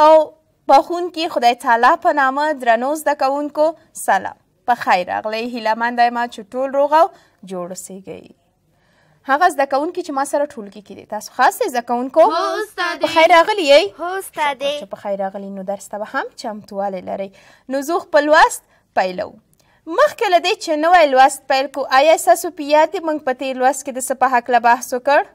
او بخون کې خدای تعالی په نامه درنو زده کوونکو سلام په خیر اغلی هیله منده ما چې ټول روغ او جوړ اوسیږئ هغه زده کوونکي چې ما سره ټولګي کې دي تاسو خاص زده کوونکو په خیر اغلی یئ چې په خیر اغلی نو درس ته به هم چمتوالی لرئ نو زه خپل لوست پیلو مخکې له دې چې نوی لوست پیل کو آیا ستاسو په یاد موږ په تېر لوست کې د څه په هکله بحث وکړ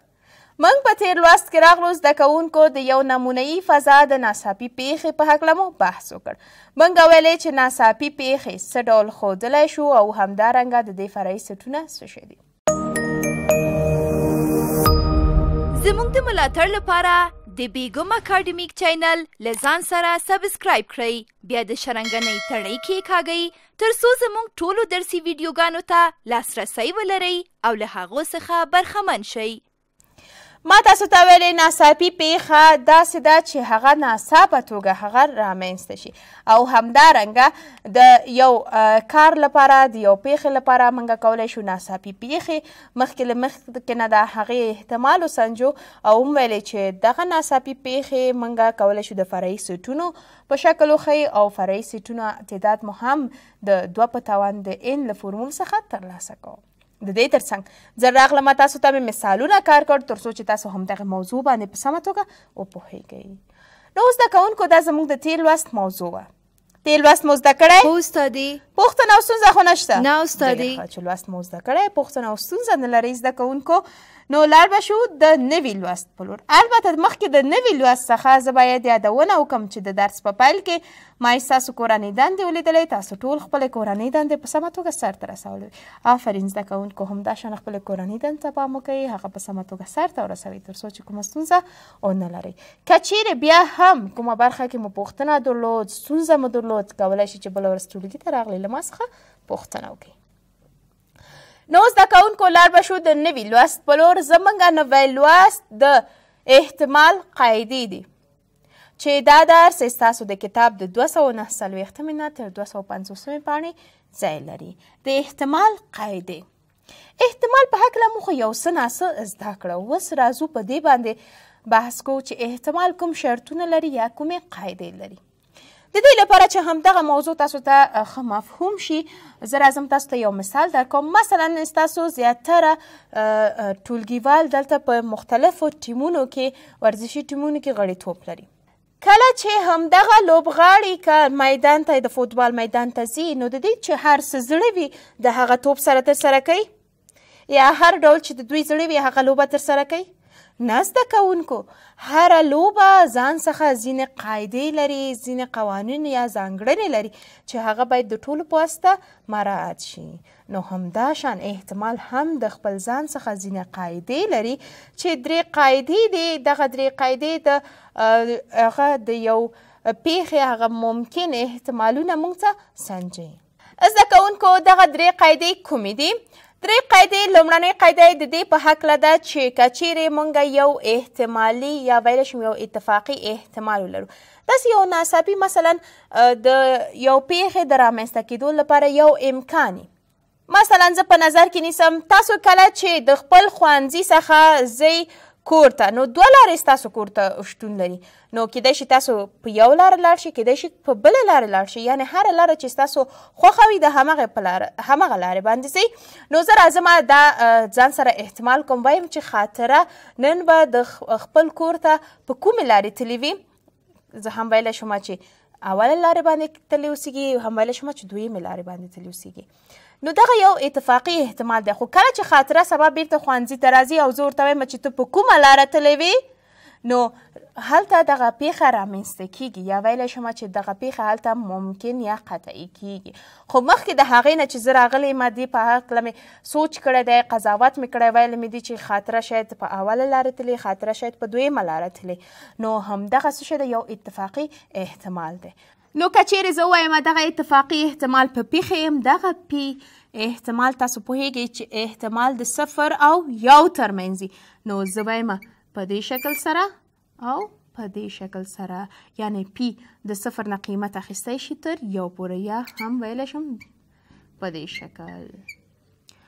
موږ په تیر لوست کې راغلو زده کوونکو د یو نمونهیي فضا د ناڅاپي پیښې په هکله مو بحث وکړ موږ ویلې چې ناڅاپي پیښې څه ډول ښودلی شو او همدارنګه د دې فرعي سټونه څه شی دي زموږ د ملاتړ لپاره د بیګم اکاډمیک چینل له ځان سره سبسکرایب کړئ بیا د شرنګنۍ تڼۍ کېکاږئ ترڅو زموږ ټولو درسي ویډیوګانو ته لاسرسی ولرئ او له هغو څخه برخمن شئ ما تاسو ته ویلې ناڅاپي پیښه داسې ده چې هغه ناڅاپه توګه هغه رامنځته شي او همدارنګه د یو کار لپاره د یو پیښې لپاره موږ کولی شو ناڅاپي پیښې مخکې له مخکې نه د هغې احتمال وسنجو او هم ویلې چې دغه ناڅاپي پیښې موږ کولی شو د فرعي سیټونو په شکل وښیي او فرعي سیټونه تعداد مو هم د دوه په توان د ان له فورمول څخه ترلاسه کوو د دې ترڅنګ زه راغلم تاسو ته مې مثالونه کار کړ تر څو چې تاسو همدغه موضوع باندې په سمه توګه وپوهیږئ نو زده کوونکو دا زموږ د تیر لوست موضوع وه تیر لوست مو زده کړی هو استادې پوښتنه او ستونزه خو نشته نه استادي چې لوست مو زده کړی پوښتنه او ستونزه نه لرئ زده کوونکو نو لاړ به شو د نوي لوست په لور البته مخکې د نوي لوست څخه زه باید یادونه وکړم چې د درس په پیل کې ما ستاسو کورنۍ دندې ولیدلې تاسو ټول خپلې کورنۍ دندې په سمه توګه سرته رسولې آفرین زده کوونکو همداشان خپلې کورنۍ دندې ته پام وکړئ هغه په سمه توګه سرته ورسوئ تر څو چې کومه ستونزه ونه لرئ که چیرې بیا هم کومه برخه کې مو پوښتنه درلود ستونزه مو درلود کولی شئ چې بله ورځ ټولګي ته راغلئ له ما څخه پوښتنه وکړي نو زده کوونکو لار به شو د نوي لوست په لور زموږ نوی لوست د احتمال قاعدې دی چې دا درس ستاسو د کتاب د 290 نه تر 250 پاڼې ځای لري د احتمال قاعدې احتمال په هکله موږ یو څه ناسه زده کړه اوس راځو په دې باندې بحث کوو چې احتمال کوم شرطونه لري یا کومې قاعدې لري د دې لپاره چې همدغه موضوع تاسو ته ښه مفهوم شي زه راځم تاسو ته یو مثال درکوم مثلا ستاسو زیاتره ټولګیوال دلته په مختلفو ټیمونو کې ورزشي ټیمونو کې غړیتوب لري کله چې همدغه لوبغاړي که میدان ته د فوتبال میدان ته ځي نو د دې چې هر څه زړه وي د هغه توپ سره ترسره کوي یا هر ډول چې د دوی زړه وي هغه لوبه ترسره کوي نه زده کوونکو هره لوبه ځان څخه ځینې قاعدې لري ځینې قوانین یا ځانګړنې لري چې هغه باید د ټولو په واسطه مراعات شي نو همدا شان احتمال هم د خپل ځان څخه ځینې قاعدې لري چې درې قاعدې دي دغه درې قاعدې د هغه د یو پیښې هغه ممکن احتمالونه موږ ته سنجي زده کوونکو دغه درې قاعدې کومې دي درې قاعدې لومړنۍ قاعده د دې په هکله ده چې که چیرې موږ یو احتمالي یا ویلی شم یو اتفاقي احتمال ولرو داسې یو ناڅاپي مثلا د یو پیښې د رامنځته کېدو لپاره یو امکاني مثلا زه په نظر کې نیسم تاسو کله چې د خپل ښوونځي څخه ځئ کور ته نو دوه لارې ستاسو کور ته شتون لري نو کیدای شي تاسو په یو لار لاړ شئ کیدای شي په بل لار لاړ شئ یعنی هر لار چې تاسو خوخه وي د همغه په لار همغه لارې باندې سي نو زه راځم دا ځان سره احتمال کوم وایم چې خاطره نن به د خپل کور ته په کومې لارې تللی وي زه هم ویلی شوم چې اوله لارې باندې تللی اوسېږي هم ویلی شوم چې دویمې لارې باندې تللی اوسېږي نو دغه یو اتفاقی احتمال دی خو کله چې خاطره سبا بیرته خوانځي ته راځي او زه ورته وایم چې ته په کومه لاره تللی وې نو هلته دغه پیښه رامنځته کیږي یا ویلی شمه چې دغه پیښه هلته ممکن یا قطعی کیږي خو مخکې د هغې نه چې زه راغلی یم دې په هکله مې سوچ کړی دی قضاوت مې کړی ویلی مې دي چې خاطره شاید په اوله لاره تللی خاطره شاید په دویمه لاره تللی نو همدغه څه شی یو اتفاقي احتمال دی نو کچېرې زه ووایم دغه اتفاقي احتمال په پیښه یم دغه پی احتمال تاسو پوهیږئ چې احتمال د صفر او یو ترمنځ نو زه وایم په دې شکل سره او په دې شکل سره یعنی پی د صفر نه قیمت اخیستی شي تر یو پورې یا هم ویلی شم په دې شکل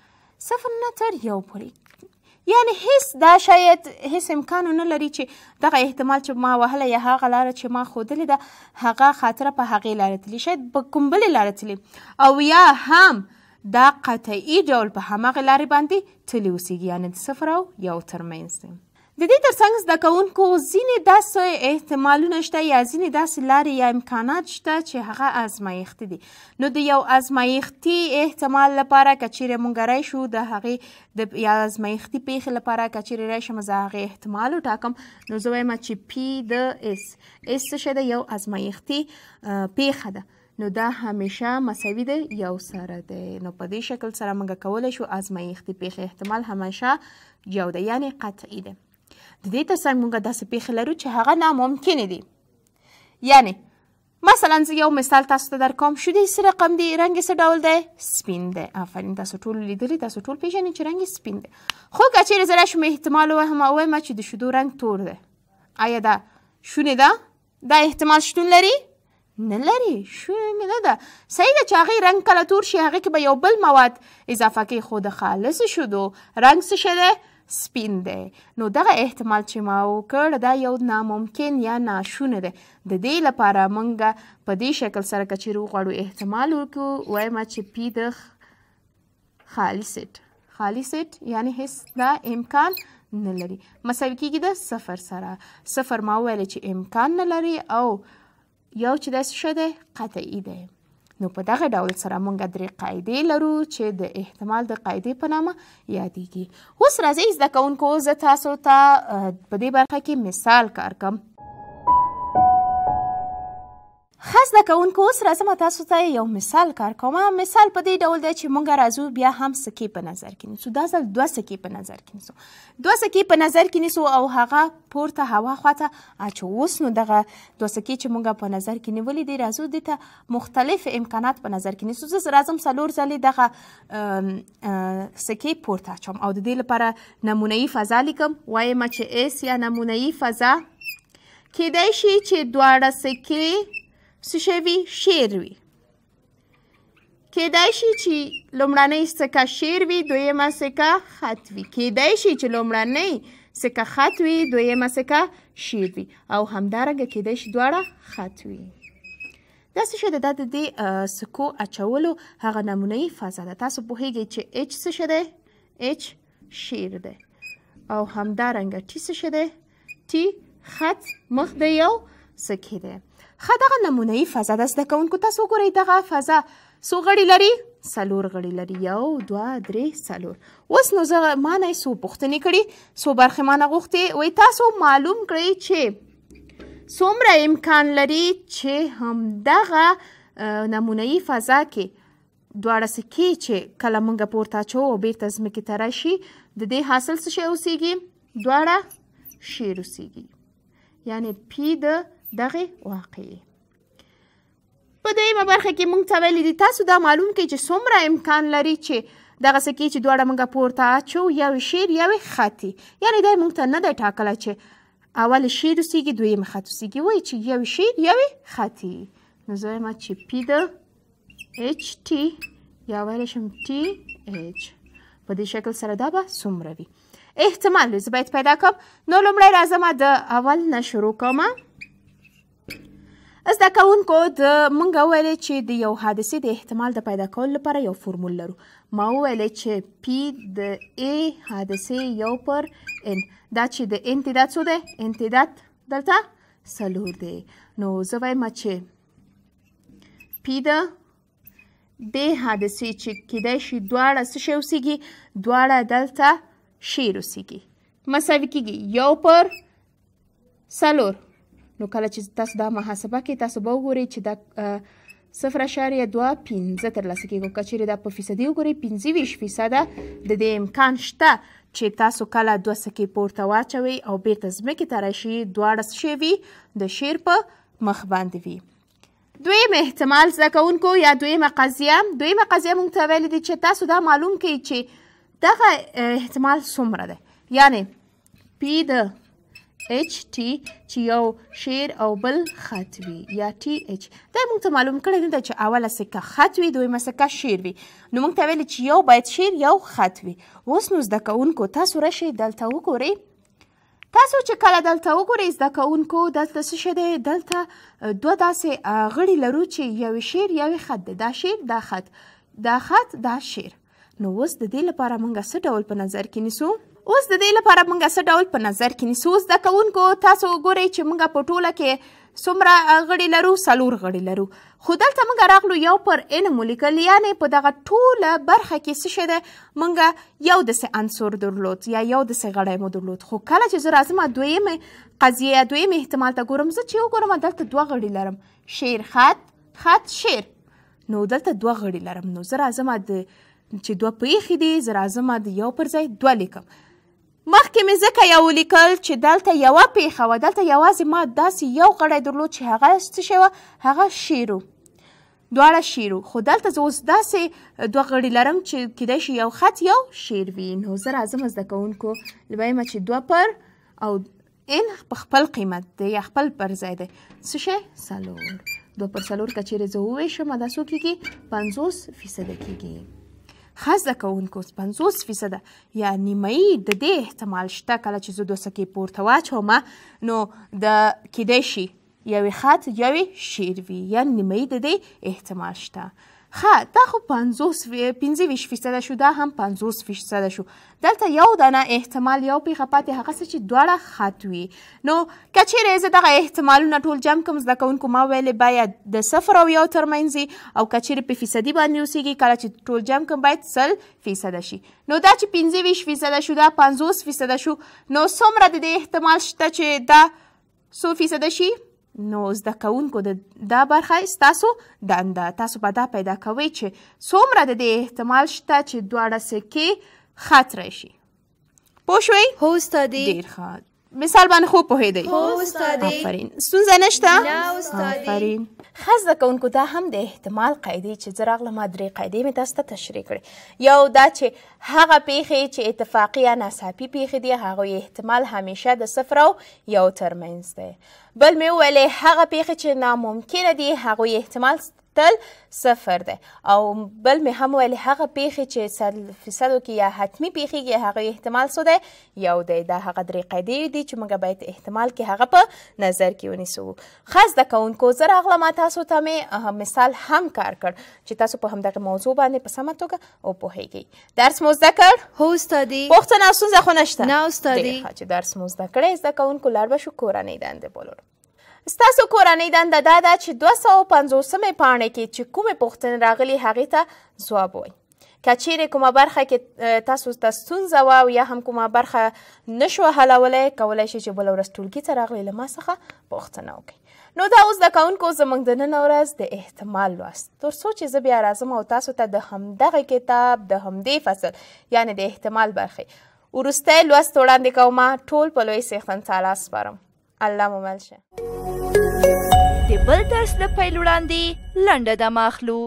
صفر نه تر یو پورې یعنی هیڅ دا شاید هیڅ امکان نه لري چې دغه احتمال چې ما وهله یا هغه لاره چې ما خودلې ده هغه خاطره په هغې لاره تلي شاید په کوم بلې لاره تلي او یا هم دا قطعي ډول په هماغې لارې باندې تلي اوسیږي یعنې د صفر او یو ترمنځ دی د دې ترڅنګ زده کوونکو ځینې داسې احتمالونه شته یا ځینې داسې لارې یا امکانات شته چې هغه ازمایښتي دي نو د یو ازمایښتي احتمال لپاره که چیرې موږ رای شو د هغې د یا ازمایښتي پیښې لپاره که چیرې رای شم زه هغې احتمال وټاکم نو زه وایم چې پی د ایس ایس څه شی ده یو ازمایښتي پیښه ده نو دا همیشه مساوي دی یو سره دی نو په دې شکل سره موږ کولی شو ازمایښتي پیښې احتمال همیشه یو دی یعنې قطعي دی د دې ترڅنګ موږ داسې پیښې لرو چې هغه ناممکنې دي یعنی مثلا زه یو مثال تاسو ته درکوم شیدې څه رقم دی رنګ یې څه ډول دی سپین دی آفرین تاسو ټول لیدلی تاسو ټول پیژنئ چې رنګ یې سپین دی خو که چیرې زه راشم احتمال ووایم او وایم چې د شیدو رنګ تور دی آیا دا شونې ده دا احتمال شتون لري نه لري شومې نه ده صحیح ده چې هغې رنګ کله تور شي هغې کې به یو بل مواد اضافه کوي خو د خالص شدو رنګ څه شی دی سپین دی نو دغه احتمال چې ما وکړ دا یو ناممکن یا ناشونه دی د دې لپاره مونږ په دې شکل سره که چیرې وغواړو احتمال وکړو وایمه چې پی د خالي سیټ خالي سیټ یعنی هیڅ دا امکان نه لري مساوي کېږي د صفر سره صفر ما وویل چې امکان نه لري او یو چې داسې ښه دی قطعي دی نو په دغه ډول سره مونږ درې قاعدې لرو چې د احتمال د قاعدې په نامه یادیږي اوس راځئ زده کوونکو زه تاسو ته تا په دې برخه کې مثال کار کوم خاص د کوونکو اوس راځم تاسو ته یو مثال کار کوم مثال په دې ډول دی چې مونږ راځو بیا هم سکی په نظر کې نیسو دا ځل دوه سکی په نظر کې نیسو دوه سکی په نظر کې نیسو او هغه پورته هوا خواته اچو اوس نو دغه دوه سکی چې مونږ په نظر کې نیولې دي راځو دې ته مختلف امکانات په نظر کې نیسو زه راځم څلور ځلې دغه سکی پورته اچوم او د دې لپاره نمونه یي فضا لیکم وایم چې اس یا نمونه یي فضا کیدای شي چې دواړه سکې سشوي شعر وي کېدای شي چې لومړنۍ سکه شعر وي دویمه سکه خط وي کېدای شي چې لومړنۍ سکه خط وي دویمه سکه شعر وي او همدارنګه کېدای شي دواړه خط وي داسې شی د دا د دې سکو اچولو هغه نمونه یي فضا ده تاسو پوهیږئ چې اچ څه شی دی اچ شعر دی او همدارنګه ټي څه شی دی ټي خط مخ د یو سکې دی ښه دغه نمونه یي فضا ده زده کوونکو تاسو وګورئ دغه فضا څو غړي لري څلور غړي لري یو دوه درې څلور اوس نو زه ما نه څو پوښتنې کړي څو برخې ما نه غوښتې وایي تاسو معلوم کړئ چې څومره امکان لري چې همدغه نمونه یي فضا کې دواړه سکې چې کله موږ پورته اچوو او بیرته ځمکې ته راشي د دې حاصل څه شی اوسیږي دواړه شیر اوسیږي یعنې پی د دغه واقعي په دېمه برخه کې مونږ څه ویلي دي تاسو دا معلوم کړئ چې څومره امکان لري چې دغه سکی چې دواړه مونږه پورته اچو یو شیر یو خطي یعنی دا مونږ ته نه دی ټاکلی چې اول شیر وسیږي دویم خط وسیږي وایي چې یو شیر یو خطي نو زه وایم چې پی د اچ ټي یا ویلی شم ټي اچ په دې شکل سره دا به څومره وي احتمال دی زه باید پیدا کړم نو لومړی راځم د اول نه شروع کوم زده کوونکو د مونږ ویلې چې د یو حادثې د احتمال د پیدا کولو لپاره یو فورمول لرو ما وویلې چې پی د ای حادثې یو پر ان دا چې د ان تعداد څو دی ان تعداد دلته څلور دی نو زه وایم چې پی د د حادثې چې کیدای شي دواړه څه شی اوسیږي دواړه دلته شیر اوسیږي مساوي کیږي یو پر څلور نو کله چې تاسو دا محاسبه کې تاسو به وګورئ چې دا صفر اشاریه دوه پنځه ترلاسه کېږي که چیرې دا په فیصدي وګورئ پنځه ویشت فیصده د دې امکان شته چې تاسو کله دوه سکې پورته واچوئ او بیرته ځمکې ته راشي دواړه څه شی وي د شیر په مخ باندې وي دویم احتمال زده کوونکو یا دویمه قضیه دویمه قضیه موږ ته ویلې دي چې تاسو دا معلوم کړئ چې دغه احتمال څومره دی یعنې پی د ایچ ټي چې یو شعر او بل خط وي یا ټي ایچ دا موږ ته معلوم کړی نه ده چې اوله سکه خط وي دویمه سکه شعر وي نو موږ ته ویلي چې یو باید شعر یو خط وي اوس نو زده کوونکو تاسو راشئ دلته وګورئ تاسو چې کله دلته وګورئ زده کوونکو دلته څه شی دی دلته دوه داسې غړي لرو چې یو شعر یو خط دی دا شعر دا خط دا خط دا شعر نو اوس د دې لپاره موږ څه ډول په نظر کې نیسو اوس د دې لپاره مونږ څه ډول په نظر کې نیسو زده کوونکو تاسو وګورئ چې مونږ په ټوله کې څومره غړي لرو څلور غړي لرو خو دلته موږ راغلو یو پر ان مولیکل یعنې په دغه ټوله برخه کې څه شی دی موږ یو داسې عنصر درلود یا یو داسې غړی مو درلود خو کله چې زه راځم دویمې قضیې دویمې احتمال ته ګورم زه چې وګورم دلته دوه غړي لرم شیر خط خط شیر نو دلته دوه غړي لرم نو زه راځم د چې دوه پیښې دي زه راځم د یو پر ځای دوه لیکم مخکې مې ځکه یو ولیکل چې دلته یوه پیښه وه دلته یوازې ما داسې یو غړی درلود چې هغه څه شی وه هغه شیر و دواړه شیر و خو دلته زه اوس داسې دوه غړي لرم چې کیدای شي یو خط یو شیر وي نو زه راځم زده کوونکو لبیمه چې دوه پر او ان په خپل قیمت دی یا خپل پر ځای دی څه شی څلور دوه پر څلور که چیرې زه وویشم دا څو کېږي پنځوس فیصده کېږي ښه زده کوونکو پنځوس فیصده یا نیمایي د دې احتمال شته کله چې زه دوه سکې پورته واچوم نو د کیدای شي یوې خط یوې شعر وي یا نیمایي د دې احتمال شته ښه دا خو پنځوس پنځه ویشت فیصده شو دا هم پنځوس فیصده شو دلته یو دانه احتمال یو پیښه پاتې هغه څه چې دواړه خط وي نو که چیرې زه دغه احتمالونه ټول جمع کړم زده کوونکو ما ویلې باید د صفر او یو ترمنځ او که چیرې په فیصدي باندې اوسیږي کله چې ټول جمع کړم باید سل فیصده شي نو دا چې پنځه ویشت فیصده شو دا پنځوس فیصده شو نو څومره د دې احتمال شته چې دا څو فیصده شي نو زده کوونکو د دا برخه ستاسو دنده تاسو به دا پیدا کوئ چې څومره د دې احتمال شته چې دواړه سکې خط راشي پوه شوئ هو استادې ډېر ښه مثال باندې خو په هیدی هو استاد آفرین ستونزه نشته نه استاد آفرین خزه کوونکو دا هم د احتمال قاعده چې زراغله ما درې قاعده می تاسو ته تشریح کړې یو دا چې هغه پیخي چې اتفاقی یا ناڅاپي پیخي دی هغه احتمال همیشه د صفر او یو ترمنځ دی بل مې ویلې هغه پیخي چې ناممکنه دی هغه احتمال تل صفر دی او بل مې هم ویل هغه پیښې چې سل فیصدو کې یا حتمی پیښېږي هغه احتمال څه دی یو دی دا هغه درې قاعدې دي چې موږ باید احتمال کې هغه په نظر کې ونیسو خاص د کوونکو زه راغلم تاسو ته مې مثال هم کار کړ چې تاسو په همدغه موضوع باندې په سمه توګه وپوهیږئ درس مو زده کړ هو استادي پوښتنه ستونزه خو نشته نه استادي چې درس مو زده کړی زده کوونکو لار به شو کورنۍ دندې بولور ستاسو کورنۍ دنده دا ده چې دوه سوه پنځوسمې پاڼې کې چې کومې پوښتنې راغلي هغې ته ځواب وایي که چیرې کومه برخه کې تاسو ته ستونزه وه او یا هم کومه برخه نشوه حلولی کولی شئ چې بله ورځ ټولګي ته راغلي له ما څخه پوښتنه وکړئ نو دا اوس زده کوونکو زموږ د ننه ورځ د احتمال لوست تر څو چې زه بیا راځم او تاسو ته تا د همدغه کتاب د همدې فصل یعنې د احتمال برخې وروستی لوست وړاندې کوم ټول په لوی سیختن تعالی سپارم الله مو مل شه د بل درس د پیل وړاندې لنډه د ماخلو